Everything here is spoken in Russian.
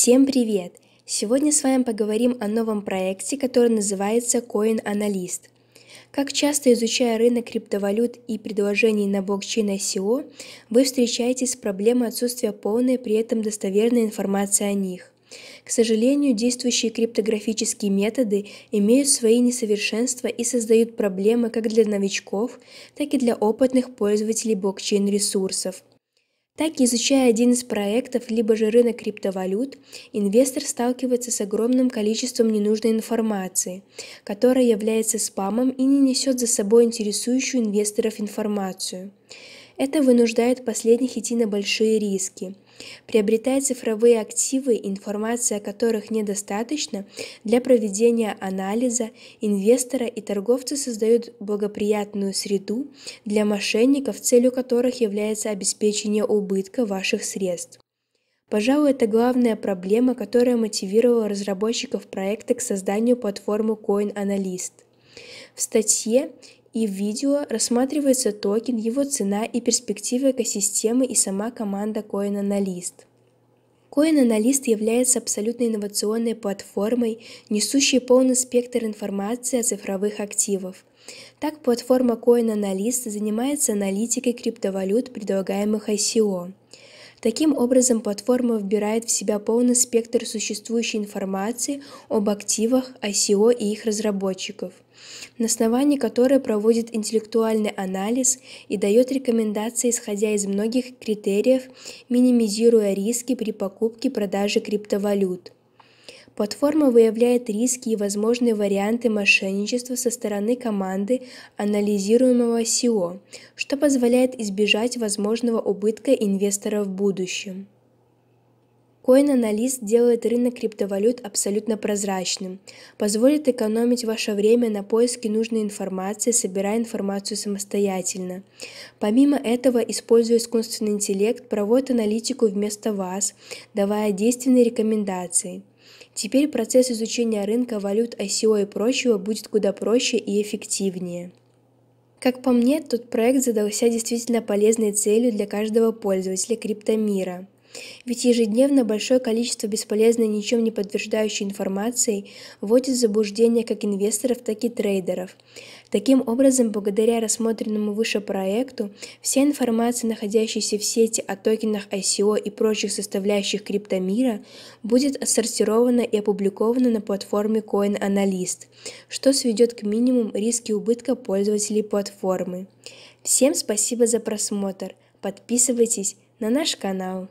Всем привет! Сегодня с вами поговорим о новом проекте, который называется Coin Analyst. Как часто изучая рынок криптовалют и предложений на блокчейн ICO, вы встречаетесь с проблемой отсутствия полной, при этом достоверной информации о них. К сожалению, действующие криптографические методы имеют свои несовершенства и создают проблемы как для новичков, так и для опытных пользователей блокчейн-ресурсов – так, изучая один из проектов, либо же рынок криптовалют, инвестор сталкивается с огромным количеством ненужной информации, которая является спамом и не несет за собой интересующую инвесторов информацию. Это вынуждает последних идти на большие риски. Приобретая цифровые активы, информация о которых недостаточно, для проведения анализа инвестора и торговцы создают благоприятную среду для мошенников, целью которых является обеспечение убытка ваших средств. Пожалуй, это главная проблема, которая мотивировала разработчиков проекта к созданию платформы CoinAnalyst. В статье и в видео рассматривается токен, его цена и перспективы экосистемы и сама команда CoinAnalyst. CoinAnalyst является абсолютно инновационной платформой, несущей полный спектр информации о цифровых активов. Так, платформа CoinAnalyst занимается аналитикой криптовалют, предлагаемых ICO. Таким образом, платформа вбирает в себя полный спектр существующей информации об активах ICO и их разработчиков, на основании которой проводит интеллектуальный анализ и дает рекомендации, исходя из многих критериев, минимизируя риски при покупке и продаже криптовалют – Платформа выявляет риски и возможные варианты мошенничества со стороны команды анализируемого SEO, что позволяет избежать возможного убытка инвесторов в будущем. coin делает рынок криптовалют абсолютно прозрачным, позволит экономить ваше время на поиске нужной информации, собирая информацию самостоятельно. Помимо этого, используя искусственный интеллект, проводит аналитику вместо вас, давая действенные рекомендации – Теперь процесс изучения рынка валют ICO и прочего будет куда проще и эффективнее. Как по мне, тот проект задался действительно полезной целью для каждого пользователя криптомира – ведь ежедневно большое количество бесполезной, ничем не подтверждающей информации вводит в заблуждение как инвесторов, так и трейдеров. Таким образом, благодаря рассмотренному выше проекту, вся информация, находящаяся в сети о токенах ICO и прочих составляющих криптомира, будет отсортирована и опубликована на платформе CoinAnalyst, что сведет к минимуму риски убытка пользователей платформы. Всем спасибо за просмотр. Подписывайтесь на наш канал.